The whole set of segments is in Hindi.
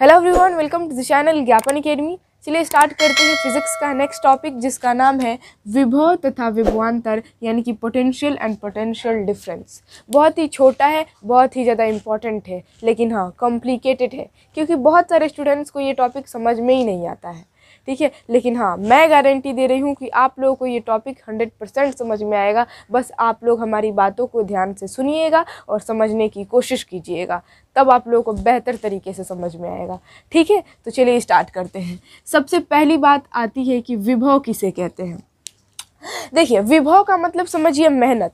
hello everyone welcome to the channel Gyapan academy चलिए स्टार्ट करते हैं फिजिक्स का नेक्स्ट टॉपिक जिसका नाम है विभव तथा विभवान्तर यानी कि पोटेंशियल एंड पोटेंशियल डिफरेंस बहुत ही छोटा है बहुत ही ज़्यादा इम्पॉर्टेंट है लेकिन हाँ कॉम्प्लिकेटेड है क्योंकि बहुत सारे स्टूडेंट्स को ये टॉपिक समझ में ही नहीं आता है ठीक है लेकिन हाँ मैं गारंटी दे रही हूँ कि आप लोगों को ये टॉपिक हंड्रेड परसेंट समझ में आएगा बस आप लोग हमारी बातों को ध्यान से सुनिएगा और समझने की कोशिश कीजिएगा तब आप लोगों को बेहतर तरीके से समझ में आएगा ठीक है तो चलिए स्टार्ट करते हैं सबसे पहली बात आती है कि विभव किसे कहते हैं देखिए विभव का मतलब समझिए मेहनत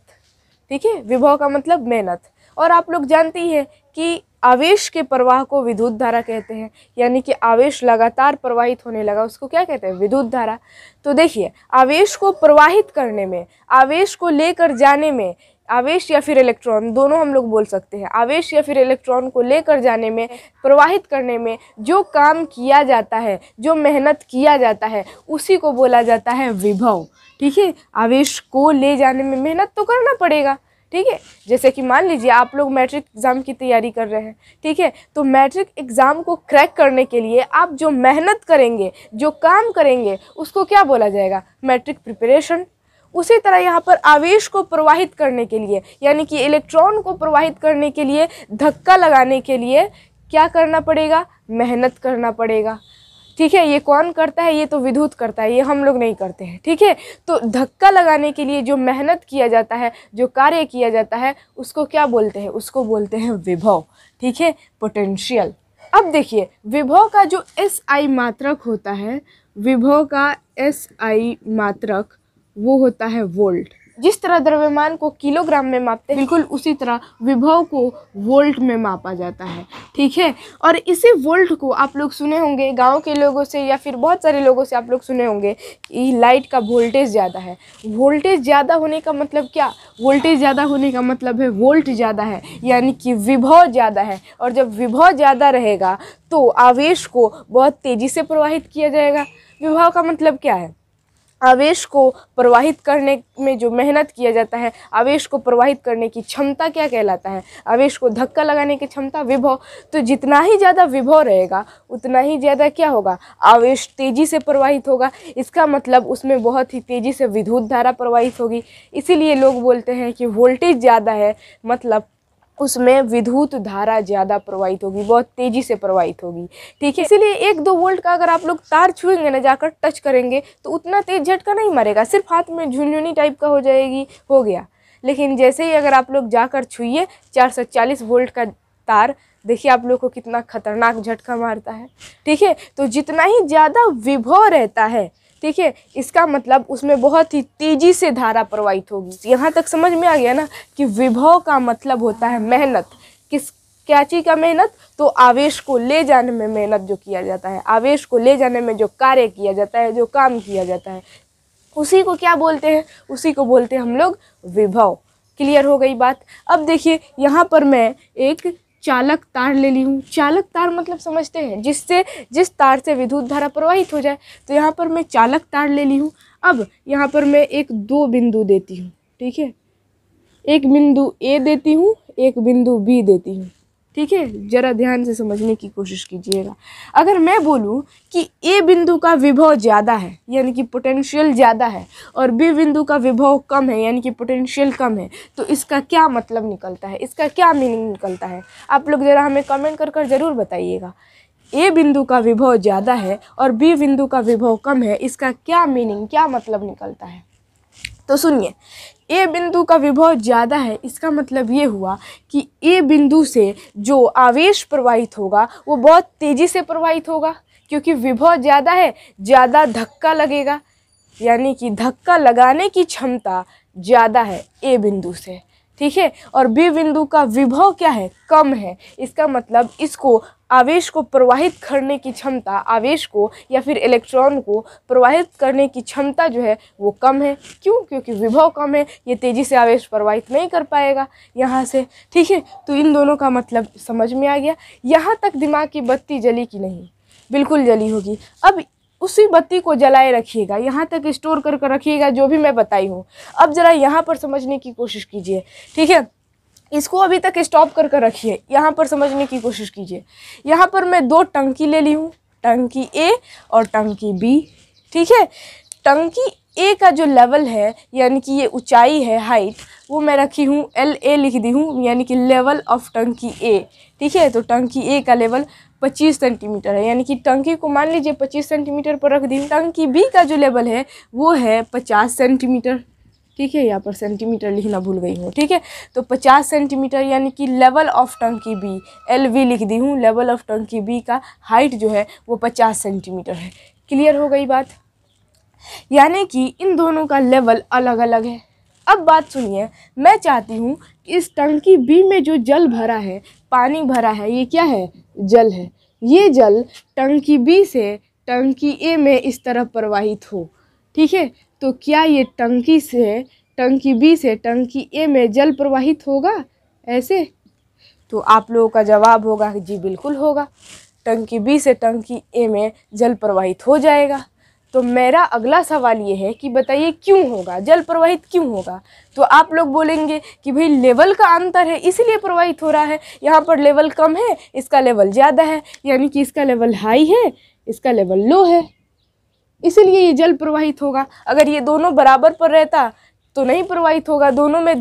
ठीक है विभव का मतलब मेहनत और आप लोग जानते ही है कि आवेश के प्रवाह को विद्युत धारा कहते हैं यानी कि आवेश लगातार प्रवाहित होने लगा उसको क्या कहते हैं विद्युत धारा तो देखिए आवेश को प्रवाहित करने में आवेश को लेकर जाने में आवेश या फिर इलेक्ट्रॉन दोनों हम लोग बोल सकते हैं आवेश या फिर इलेक्ट्रॉन को लेकर जाने में प्रवाहित करने में जो काम किया जाता है जो मेहनत किया जाता है उसी को बोला जाता है विभव ठीक है आवेश को ले जाने में मेहनत तो करना पड़ेगा ठीक है जैसे कि मान लीजिए आप लोग मैट्रिक एग्ज़ाम की तैयारी कर रहे हैं ठीक है तो मैट्रिक एग्ज़ाम को क्रैक करने के लिए आप जो मेहनत करेंगे जो काम करेंगे उसको क्या बोला जाएगा मैट्रिक प्रिपरेशन उसी तरह यहाँ पर आवेश को प्रवाहित करने के लिए यानी कि इलेक्ट्रॉन को प्रवाहित करने के लिए धक्का लगाने के लिए क्या करना पड़ेगा मेहनत करना पड़ेगा ठीक है ये कौन करता है ये तो विद्युत करता है ये हम लोग नहीं करते हैं ठीक है तो धक्का लगाने के लिए जो मेहनत किया जाता है जो कार्य किया जाता है उसको क्या बोलते हैं उसको बोलते हैं विभव ठीक है पोटेंशियल अब देखिए विभव का जो एस आई मात्रक होता है विभव का एस आई मात्रक वो होता है वोल्ट जिस तरह द्रव्यमान को किलोग्राम में मापते हैं बिल्कुल उसी तरह विभव को वोल्ट में मापा जाता है ठीक है और इसी वोल्ट को आप लोग सुने होंगे गांव के लोगों से या फिर बहुत सारे लोगों से आप लोग सुने होंगे कि लाइट का वोल्टेज ज़्यादा है वोल्टेज ज़्यादा होने का मतलब क्या वोल्टेज ज़्यादा होने का मतलब है वोल्ट ज़्यादा है यानी कि विभव ज़्यादा है और जब विभव ज़्यादा रहेगा तो आवेश को बहुत तेज़ी से प्रवाहित किया जाएगा विभव का मतलब क्या है आवेश को प्रवाहित करने में जो मेहनत किया जाता है आवेश को प्रवाहित करने की क्षमता क्या कहलाता है आवेश को धक्का लगाने की क्षमता विभव तो जितना ही ज़्यादा विभव रहेगा उतना ही ज़्यादा क्या होगा आवेश तेज़ी से प्रवाहित होगा इसका मतलब उसमें बहुत ही तेज़ी से विद्युत धारा प्रवाहित होगी इसीलिए लोग बोलते हैं कि वोल्टेज ज़्यादा है मतलब उसमें विद्युत धारा ज़्यादा प्रवाहित होगी बहुत तेज़ी से प्रवाहित होगी ठीक है इसीलिए एक दो वोल्ट का अगर आप लोग तार छुएंगे ना जाकर टच करेंगे तो उतना तेज़ झटका नहीं मरेगा सिर्फ हाथ में झुनझुनी टाइप का हो जाएगी हो गया लेकिन जैसे ही अगर आप लोग जाकर छुइए चालीस वोल्ट का तार देखिए आप लोग को कितना खतरनाक झटका मारता है ठीक है तो जितना ही ज़्यादा विभव रहता है ठीक है इसका मतलब उसमें बहुत ही तेज़ी से धारा प्रवाहित होगी यहाँ तक समझ में आ गया ना कि विभव का मतलब होता है मेहनत किस क्या चीज़ का मेहनत तो आवेश को ले जाने में मेहनत जो किया जाता है आवेश को ले जाने में जो कार्य किया जाता है जो काम किया जाता है उसी को क्या बोलते हैं उसी को बोलते हैं हम लोग विभव क्लियर हो गई बात अब देखिए यहाँ पर मैं एक चालक तार ले ली हूँ चालक तार मतलब समझते हैं जिससे जिस तार से विद्युत धारा प्रवाहित हो जाए तो यहाँ पर मैं चालक तार ले ली हूँ अब यहाँ पर मैं एक दो बिंदु देती हूँ ठीक है एक बिंदु ए देती हूँ एक बिंदु बी देती हूँ ठीक है ज़रा ध्यान से समझने की कोशिश कीजिएगा अगर मैं बोलूँ कि ए बिंदु का विभव ज़्यादा है यानी कि पोटेंशियल ज़्यादा है और बी बिंदु का विभव कम है यानी कि पोटेंशियल कम है तो इसका क्या मतलब निकलता है इसका क्या मीनिंग निकलता है आप लोग ज़रा हमें कमेंट कर कर ज़रूर बताइएगा ए बिंदु का विभव ज़्यादा है और बी बिंदु का विभव कम है इसका क्या मीनिंग क्या मतलब निकलता है तो सुनिए ए बिंदु का विभव ज़्यादा है इसका मतलब ये हुआ कि ए बिंदु से जो आवेश प्रवाहित होगा वो बहुत तेज़ी से प्रवाहित होगा क्योंकि विभव ज़्यादा है ज़्यादा धक्का लगेगा यानी कि धक्का लगाने की क्षमता ज़्यादा है ए बिंदु से ठीक है और बी बिंदु का विभव क्या है कम है इसका मतलब इसको आवेश को प्रवाहित करने की क्षमता आवेश को या फिर इलेक्ट्रॉन को प्रवाहित करने की क्षमता जो है वो कम है क्यों क्योंकि विभव कम है ये तेज़ी से आवेश प्रवाहित नहीं कर पाएगा यहाँ से ठीक है तो इन दोनों का मतलब समझ में आ गया यहाँ तक दिमाग की बत्ती जली कि नहीं बिल्कुल जली होगी अब उसी बत्ती को जलाए रखिएगा यहाँ तक स्टोर कर कर रखिएगा जो भी मैं बताई हूँ अब ज़रा यहाँ पर समझने की कोशिश कीजिए ठीक है इसको अभी तक स्टॉप कर कर रखिए यहाँ पर समझने की कोशिश कीजिए यहाँ पर मैं दो टंकी ले ली हूँ टंकी ए और टंकी बी ठीक है टंकी ए का जो लेवल है यानी कि ये ऊंचाई है हाइट वो मैं रखी हूँ एल ए लिख दी हूँ यानी कि लेवल ऑफ टंकी ए ठीक है तो टंकी ए का लेवल 25 सेंटीमीटर है यानी कि टंकी को मान लीजिए 25 सेंटीमीटर पर रख दी टंकी बी का जो लेवल है वो है 50 सेंटीमीटर ठीक है यहाँ पर सेंटीमीटर लिखना भूल गई हूँ ठीक है तो 50 सेंटीमीटर यानी कि लेवल ऑफ टंकी बी एल वी लिख दी हूँ लेवल ऑफ टंकी बी का हाइट जो है वो 50 सेंटीमीटर है क्लियर हो गई बात यानी कि इन दोनों का लेवल अलग अलग है अब बात सुनिए मैं चाहती हूँ कि इस टंकी बी में जो जल भरा है पानी भरा है ये क्या है जल है ये जल टंकी बी से टंकी ए में इस तरह प्रवाहित हो ठीक है तो क्या ये टंकी से टंकी बी से टंकी ए में जल प्रवाहित होगा ऐसे तो आप लोगों का जवाब होगा जी बिल्कुल होगा टंकी बी से टंकी ए में जल प्रवाहित हो जाएगा तो मेरा अगला सवाल ये है कि बताइए क्यों होगा जल प्रवाहित क्यों होगा तो आप लोग बोलेंगे कि भाई लेवल का अंतर है इसीलिए प्रवाहित हो रहा है यहाँ पर लेवल कम है इसका लेवल ज़्यादा है यानी कि इसका लेवल हाई है इसका लेवल लो है इसीलिए ये जल प्रवाहित होगा अगर ये दोनों बराबर पर रहता तो नहीं प्रवाहित होगा दोनों में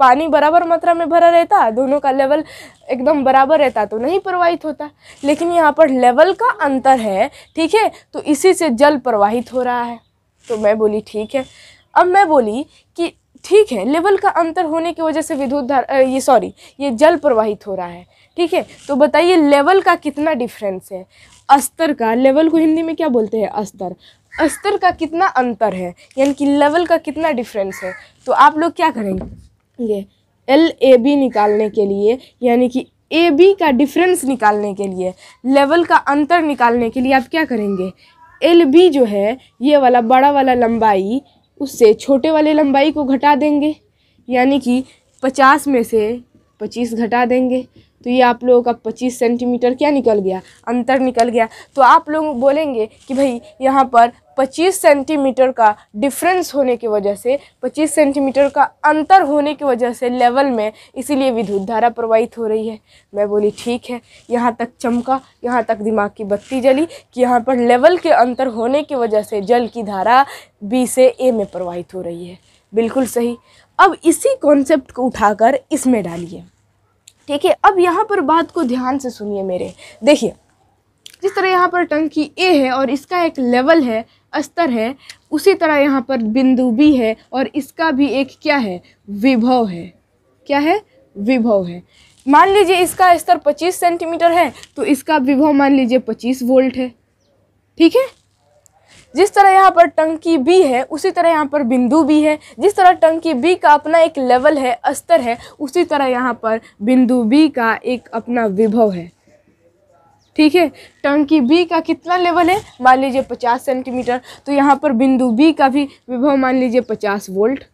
पानी बराबर मात्रा में भरा रहता दोनों का लेवल एकदम बराबर रहता तो नहीं प्रवाहित होता लेकिन यहाँ पर लेवल का अंतर है ठीक है तो इसी से जल प्रवाहित हो रहा है तो मैं बोली ठीक है अब मैं बोली कि ठीक है लेवल का अंतर होने की वजह से विद्युत धारा ये सॉरी ये जल प्रवाहित हो रहा है ठीक है तो बताइए लेवल का कितना डिफरेंस है अस्तर का लेवल को हिंदी में क्या बोलते हैं अस्तर अस्तर का कितना अंतर है यानी कि लेवल का कितना डिफरेंस है तो आप लोग क्या करेंगे ये एल ए बी निकालने के लिए यानी कि ए बी का डिफरेंस निकालने के लिए लेवल का अंतर निकालने के लिए आप क्या करेंगे एल बी जो है ये वाला बड़ा वाला लंबाई उससे छोटे वाले लंबाई को घटा देंगे यानी कि पचास में से पच्चीस घटा देंगे तो ये आप लोगों का पच्चीस सेंटीमीटर क्या निकल गया अंतर निकल गया तो आप लोग बोलेंगे कि भाई यहाँ पर 25 सेंटीमीटर का डिफरेंस होने की वजह से 25 सेंटीमीटर का अंतर होने की वजह से लेवल में इसीलिए विद्युत धारा प्रवाहित हो रही है मैं बोली ठीक है यहाँ तक चमका यहाँ तक दिमाग की बत्ती जली कि यहाँ पर लेवल के अंतर होने की वजह से जल की धारा बी से ए में प्रवाहित हो रही है बिल्कुल सही अब इसी कॉन्सेप्ट को उठाकर इसमें डालिए ठीक है अब यहाँ पर बात को ध्यान से सुनिए मेरे देखिए जिस तरह यहाँ पर टंकी ए है और इसका एक लेवल है अस्तर है उसी तरह यहाँ पर बिंदु बी है और इसका भी एक क्या है विभव है क्या है विभव है मान लीजिए इसका स्तर 25 सेंटीमीटर है तो इसका विभव मान लीजिए 25 वोल्ट है ठीक है जिस तरह यहाँ पर टंकी बी है उसी तरह यहाँ पर बिंदु बी है जिस तरह टंकी बी का अपना एक लेवल है स्तर है उसी तरह यहाँ पर बिंदु बी का एक अपना विभव है ठीक है टंकी बी का कितना लेवल है मान लीजिए पचास सेंटीमीटर तो यहाँ पर बिंदु बी का भी विभव मान लीजिए पचास वोल्ट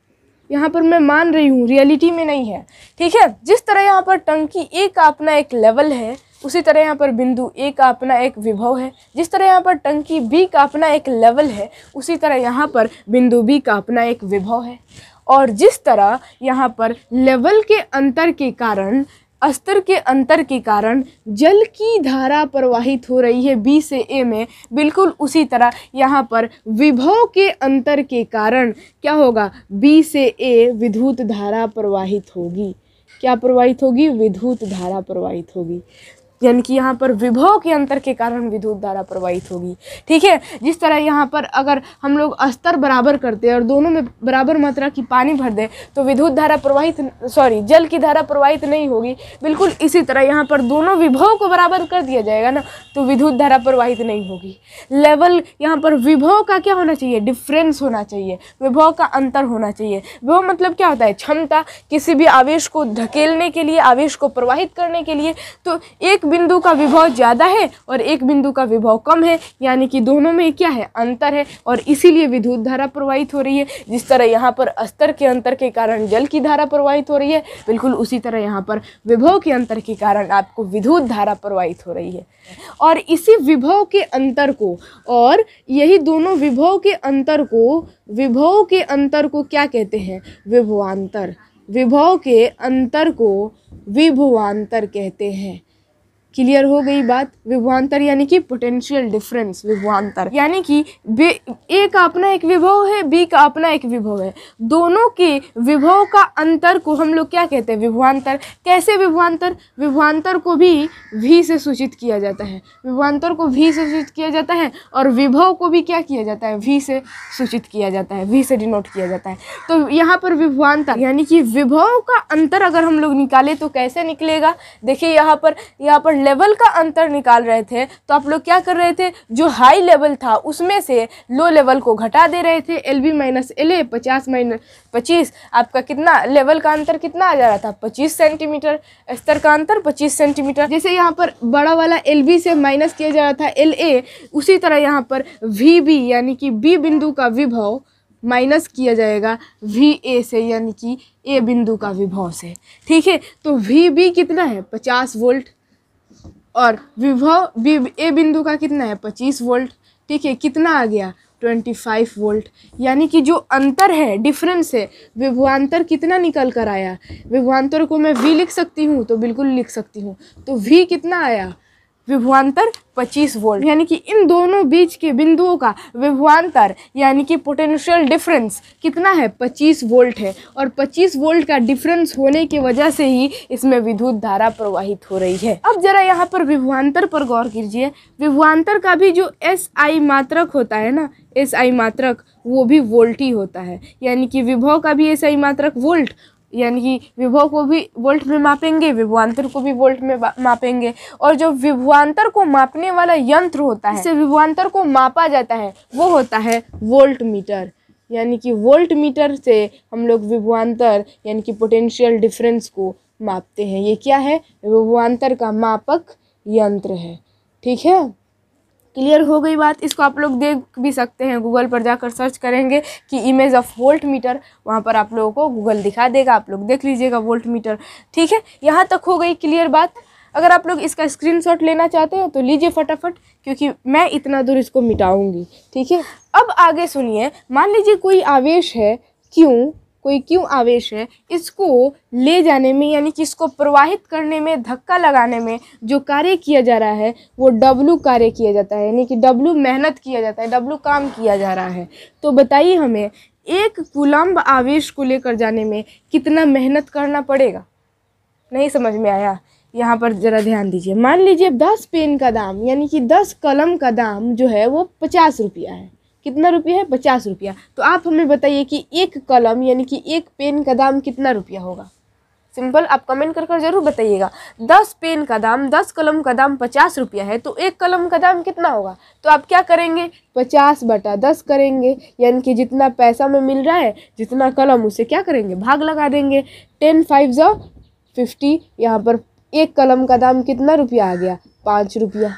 यहाँ पर मैं मान रही हूँ रियलिटी में नहीं है ठीक है जिस तरह यहाँ पर टंकी ए का अपना एक लेवल है उसी तरह यहाँ पर बिंदु ए का अपना एक विभव है जिस तरह यहाँ पर टंकी बी का अपना एक लेवल है उसी तरह यहाँ पर बिंदु बी का अपना एक विभव है और जिस तरह यहाँ पर लेवल के अंतर के कारण अस्तर के अंतर के कारण जल की धारा प्रवाहित हो रही है बी से ए में बिल्कुल उसी तरह यहाँ पर विभव के अंतर के कारण क्या होगा बी से ए विद्युत धारा प्रवाहित होगी क्या प्रवाहित होगी विद्युत धारा प्रवाहित होगी यानी कि यहाँ पर विभव के अंतर के कारण विद्युत धारा प्रवाहित होगी ठीक है जिस तरह यहाँ पर अगर हम लोग स्तर बराबर करते हैं और दोनों में बराबर मात्रा की पानी भर दें तो विद्युत धारा प्रवाहित सॉरी जल की धारा प्रवाहित नहीं होगी बिल्कुल इसी तरह यहाँ पर दोनों विभव को बराबर कर दिया जाएगा ना तो विद्युत धारा प्रवाहित नहीं होगी लेवल यहाँ पर विभव का क्या होना चाहिए डिफ्रेंस होना चाहिए विभव का अंतर होना चाहिए विभव मतलब क्या होता है क्षमता किसी भी आवेश को धकेलने के लिए आवेश को प्रवाहित करने के लिए तो एक बिंदु का विभव ज़्यादा है और एक बिंदु का विभव कम है यानी कि दोनों में क्या है अंतर है और इसीलिए विद्युत धारा प्रवाहित हो रही है जिस तरह यहाँ पर स्तर के अंतर के कारण जल की धारा प्रवाहित हो रही है बिल्कुल उसी तरह यहाँ पर विभव के अंतर के कारण आपको विद्युत धारा प्रवाहित हो रही है और इसी विभव के अंतर को और यही दोनों विभव के अंतर को विभव के अंतर को क्या कहते हैं विभवान्तर विभव के अंतर को विभवान्तर कहते हैं क्लियर हो गई बात विभवान्तर यानी कि पोटेंशियल डिफरेंस विभवान्तर यानी कि ए का अपना एक विभव है बी का अपना एक विभव है दोनों के विभव का अंतर को हम लोग क्या कहते हैं विभवान्तर कैसे विभवान्तर विभवान्तर को भी वी से सूचित किया जाता है विभवान्तर को वी से सूचित किया जाता है और विभव को भी क्या किया जाता है वी से सूचित किया जाता है वी से डिनोट किया जाता है तो यहाँ पर विभवान्तर यानी कि विभव का अंतर अगर हम लोग निकाले तो कैसे निकलेगा देखिए यहाँ पर यहाँ पर लेवल का अंतर निकाल रहे थे तो आप लोग क्या कर रहे थे जो हाई लेवल था उसमें से लो लेवल को घटा दे रहे थे L B minus L A पचास माइनस पच्चीस आपका कितना लेवल का अंतर कितना आ जा रहा था पच्चीस सेंटीमीटर स्तर का अंतर पच्चीस सेंटीमीटर जैसे यहाँ पर बड़ा वाला एल बी से माइनस किया जा रहा था एल ए उसी तरह यहाँ पर वी बी यानी कि बी बिंदु का विभव माइनस किया जाएगा वी ए से यानी कि ए बिंदु का विभव से ठीक है तो वी बी कितना है पचास वोल्ट और विभव ए बिंदु का कितना है पच्चीस वोल्ट ठीक है कितना आ गया ट्वेंटी फाइव वोल्ट यानी कि जो अंतर है डिफरेंस है विभवान्तर कितना निकल कर आया विभवान्तर को मैं वी लिख सकती हूँ तो बिल्कुल लिख सकती हूँ तो वी कितना आया विभवान्तर 25 वोल्ट यानी कि इन दोनों बीच के बिंदुओं का विभवान्तर यानी कि पोटेंशियल डिफरेंस कितना है 25 वोल्ट है और 25 वोल्ट का डिफरेंस होने की वजह से ही इसमें विद्युत धारा प्रवाहित हो रही है अब जरा यहाँ पर विभवान्तर पर गौर कीजिए विभवान्तर का भी जो एस आई मात्रक होता है ना एस आई मात्रक वो भी वोल्ट ही होता है यानी कि विभव का भी एस आई मात्रक वोल्ट यानी कि विभव को भी वोल्ट में मापेंगे विभवान्तर को भी वोल्ट में मापेंगे और जो विभवान्तर को मापने वाला यंत्र होता है जिससे विभवान्तर को मापा जाता है वो होता है वोल्ट मीटर यानी कि वोल्ट मीटर से हम लोग विभवान्तर यानी कि पोटेंशियल डिफरेंस को मापते हैं ये क्या है विभवान्तर का मापक यंत्र है ठीक है क्लियर हो गई बात इसको आप लोग देख भी सकते हैं गूगल पर जाकर सर्च करेंगे कि इमेज ऑफ वोल्ट मीटर वहाँ पर आप लोगों को गूगल दिखा देगा आप लोग देख लीजिएगा वोल्ट मीटर ठीक है यहाँ तक हो गई क्लियर बात अगर आप लोग इसका स्क्रीनशॉट लेना चाहते हो तो लीजिए फटाफट क्योंकि मैं इतना दूर इसको मिटाऊंगी ठीक है अब आगे सुनिए मान लीजिए कोई आवेश है क्यों कोई क्यों आवेश है इसको ले जाने में यानी कि इसको प्रवाहित करने में धक्का लगाने में जो कार्य किया जा रहा है वो डब्लू कार्य किया जाता है यानी कि डब्लू मेहनत किया जाता है डब्लू काम किया जा रहा है तो बताइए हमें एक कुलम्ब आवेश को लेकर जाने में कितना मेहनत करना पड़ेगा नहीं समझ में आया यहाँ पर ज़रा ध्यान दीजिए मान लीजिए दस पेन का दाम यानी कि दस कलम का दाम जो है वो पचास रुपया है कितना रुपया है पचास रुपया तो आप हमें बताइए कि एक कलम यानी कि एक पेन का दाम कितना रुपया होगा सिंपल आप कमेंट कर कर जरूर बताइएगा दस पेन का दाम दस कलम का दाम पचास रुपया है तो एक कलम का दाम कितना होगा तो आप क्या करेंगे पचास बटा दस करेंगे यानी कि जितना पैसा में मिल रहा है जितना कलम उसे क्या करेंगे भाग लगा देंगे टेन फाइव जो फिफ्टी यहाँ पर एक कलम का दाम कितना रुपया आ गया पाँच रुपया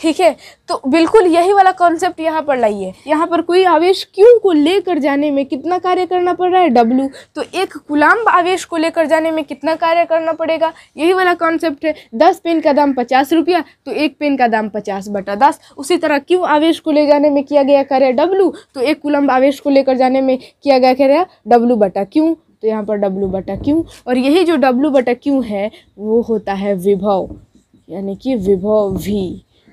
ठीक है तो बिल्कुल यही वाला कॉन्सेप्ट यहाँ पर लाइए यहाँ पर कोई आवेश क्यों को लेकर जाने में कितना कार्य करना पड़ रहा है डब्लू तो एक गुलाम आवेश को लेकर जाने में कितना कार्य करना पड़ेगा यही वाला कॉन्सेप्ट है दस पेन का दाम पचास रुपया तो एक पेन का दाम पचास बटा दस उसी तरह क्यों आवेश को ले जाने में किया गया कार्य डब्लू तो एक कुलम्ब आवेश को लेकर जाने में किया गया कार्य डब्लू बटा क्यों तो यहाँ पर डब्लू बटा क्यों और यही जो डब्लू बटा क्यों है वो होता है विभव यानी कि विभव भी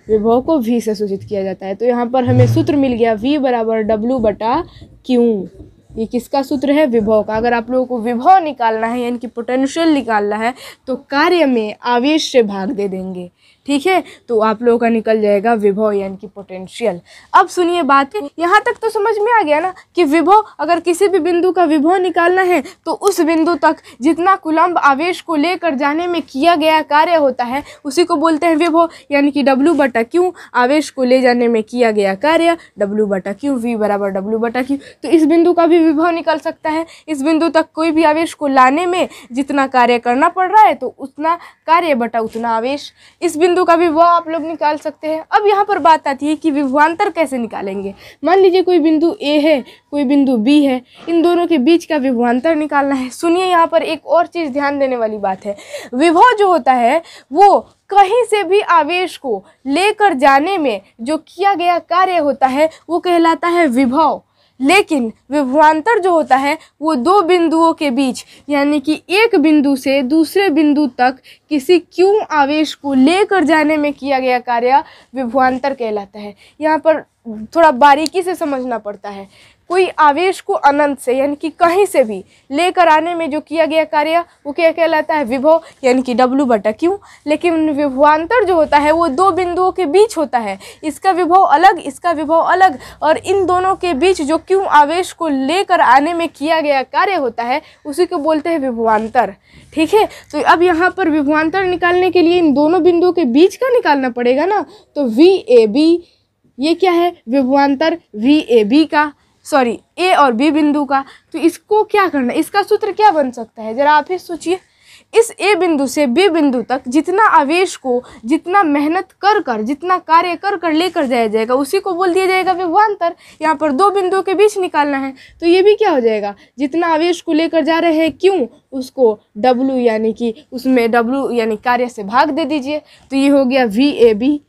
विभव को वी से सूचित किया जाता है तो यहाँ पर हमें सूत्र मिल गया वी बराबर डब्लू बटा क्यू ये किसका सूत्र है विभव का अगर आप लोगों को विभव निकालना है यानी कि पोटेंशियल निकालना है तो कार्य में आवेश से भाग दे देंगे ठीक है तो आप लोगों का निकल जाएगा विभव यानी कि पोटेंशियल अब सुनिए बात यहाँ तक तो समझ में आ गया ना कि विभव अगर किसी भी बिंदु का विभव निकालना है तो उस बिंदु तक जितना कुलम्ब आवेश को लेकर जाने में किया गया कार्य होता है उसी को बोलते हैं विभव यानी कि डब्लू बटा क्यू आवेश को ले जाने में किया गया कार्य डब्लू बटा क्यू वी बराबर डब्लू बटा क्यू तो इस बिंदु का भी विभव निकल सकता है इस बिंदु तक कोई भी आवेश को लाने में जितना कार्य करना पड़ रहा है तो उतना कार्य बटा उतना आवेश इस बिंदु बिंदु का विभवा आप लोग निकाल सकते हैं अब यहाँ पर बात आती है कि विभवान्तर कैसे निकालेंगे मान लीजिए कोई बिंदु ए है कोई बिंदु बी है इन दोनों के बीच का विभवान्तर निकालना है सुनिए यहाँ पर एक और चीज़ ध्यान देने वाली बात है विभव जो होता है वो कहीं से भी आवेश को लेकर जाने में जो किया गया कार्य होता है वो कहलाता है विभव लेकिन विभवान्तर जो होता है वो दो बिंदुओं के बीच यानी कि एक बिंदु से दूसरे बिंदु तक किसी क्यों आवेश को लेकर जाने में किया गया कार्य विभवान्तर कहलाता है यहाँ पर थोड़ा बारीकी से समझना पड़ता है कोई आवेश को अनंत से यानी कि कहीं से भी लेकर आने में जो किया गया कार्य वो क्या कहलाता है विभव यानी कि डब्लू बटा क्यू लेकिन विभवान्तर जो होता है वो दो बिंदुओं के बीच होता है इसका विभव अलग इसका विभव अलग और इन दोनों के बीच जो क्यों आवेश को लेकर आने में किया गया कार्य होता है उसी को बोलते हैं विभवान्तर ठीक है तो अब यहाँ पर विभवान्तर निकालने के लिए इन दोनों बिंदुओं के बीच का निकालना पड़ेगा ना तो वी ए बी ये क्या है विभवान्तर वी ए बी का सॉरी ए और बी बिंदु का तो इसको क्या करना इसका सूत्र क्या बन सकता है ज़रा आप ही सोचिए इस ए बिंदु से बी बिंदु तक जितना आवेश को जितना मेहनत कर कर जितना कार्य कर कर लेकर जाया जाएगा उसी को बोल दिया जाएगा विभवान्तर यहाँ पर दो बिंदुओं के बीच निकालना है तो ये भी क्या हो जाएगा जितना आवेश को लेकर जा रहे हैं क्यों उसको डब्लू यानी कि उसमें डब्लू यानी कार्य से भाग दे दीजिए तो ये हो गया वी ए बी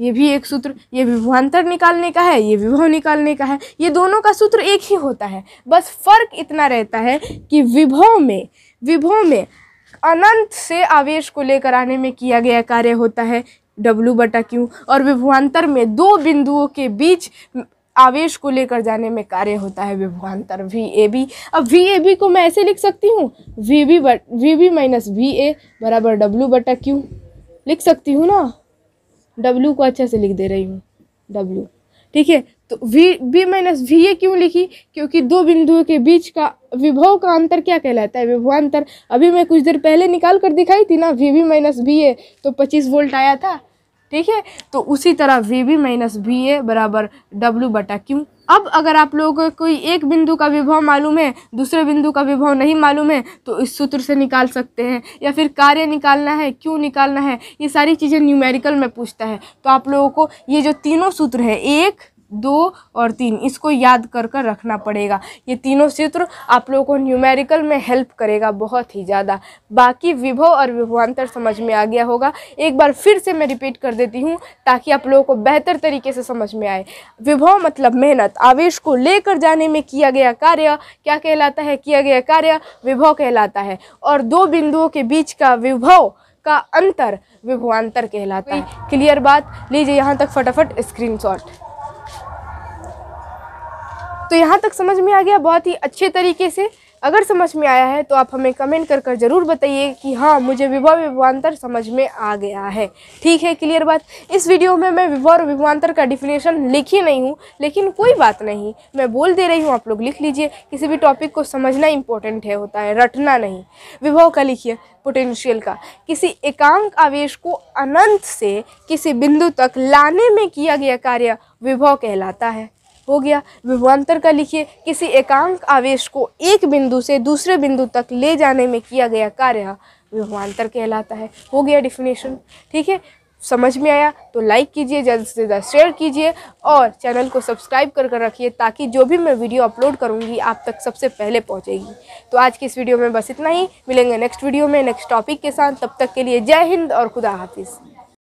ये भी एक सूत्र ये विभवान्तर निकालने का है ये विभव निकालने का है ये दोनों का सूत्र एक ही होता है बस फर्क इतना रहता है कि विभव में विभव में अनंत से आवेश को लेकर आने में किया गया कार्य होता है डब्लू बटा क्यू और विभवान्तर में दो बिंदुओं के बीच आवेश को लेकर जाने में कार्य होता है विभवान्तर वी ए बी अब वी ए बी को मैं ऐसे लिख सकती हूँ V B but V B minus V A बराबर डब्लू बटा क्यू लिख सकती हूँ ना डब्ल्यू को अच्छे से लिख दे रही हूँ डब्ल्यू ठीक है तो V B minus V A क्यों लिखी क्योंकि दो बिंदुओं के बीच का विभव का अंतर क्या कहलाता है विभवान्तर अभी मैं कुछ देर पहले निकाल कर दिखाई थी ना V B minus V A तो पच्चीस वोल्ट आया था ठीक है तो उसी तरह V B minus V A बराबर डब्ल्यू बटा क्यू अब अगर आप लोगों को कोई एक बिंदु का विभव मालूम है दूसरे बिंदु का विभव नहीं मालूम है तो इस सूत्र से निकाल सकते हैं या फिर कार्य निकालना है क्यों निकालना है ये सारी चीज़ें न्यूमेरिकल में पूछता है तो आप लोगों को ये जो तीनों सूत्र है एक दो और तीन इसको याद कर कर रखना पड़ेगा ये तीनों सूत्र आप लोगों को न्यूमेरिकल में हेल्प करेगा बहुत ही ज़्यादा बाकी विभव और विभवान्तर समझ में आ गया होगा एक बार फिर से मैं रिपीट कर देती हूँ ताकि आप लोगों को बेहतर तरीके से समझ में आए विभव मतलब मेहनत आवेश को लेकर जाने में किया गया कार्य क्या कहलाता है किया गया कार्य विभव कहलाता है और दो बिंदुओं के बीच का विभव का अंतर विभवान्तर कहलाता है क्लियर बात लीजिए यहाँ तक फटाफट शॉट तो यहाँ तक समझ में आ गया बहुत ही अच्छे तरीके से अगर समझ में आया है तो आप हमें कमेंट कर कर ज़रूर बताइए कि हाँ मुझे विभव विभवान्तर समझ में आ गया है ठीक है क्लियर बात इस वीडियो में मैं विभव और विभवान्तर का डिफिनेशन लिख ही नहीं हूँ लेकिन कोई बात नहीं मैं बोल दे रही हूँ आप लोग लिख लीजिए किसी भी टॉपिक को समझना इंपॉर्टेंट है होता है रटना नहीं विभव का लिखिए पोटेंशियल का किसी एकांक आवेश को अनंत से किसी बिंदु तक लाने में किया गया कार्य विभव कहलाता है हो गया विभवान्तर का लिखिए किसी एकांक आवेश को एक बिंदु से दूसरे बिंदु तक ले जाने में किया गया कार्य विभवान्तर कहलाता है हो गया डिफिनेशन ठीक है समझ में आया तो लाइक कीजिए ज़्यादा से ज़्यादा शेयर कीजिए और चैनल को सब्सक्राइब कर कर रखिए ताकि जो भी मैं वीडियो अपलोड करूँगी आप तक सबसे पहले पहुँचेगी तो आज की इस वीडियो में बस इतना ही मिलेंगे नेक्स्ट वीडियो में नेक्स्ट टॉपिक के साथ तब तक के लिए जय हिंद और खुदा हाफिज़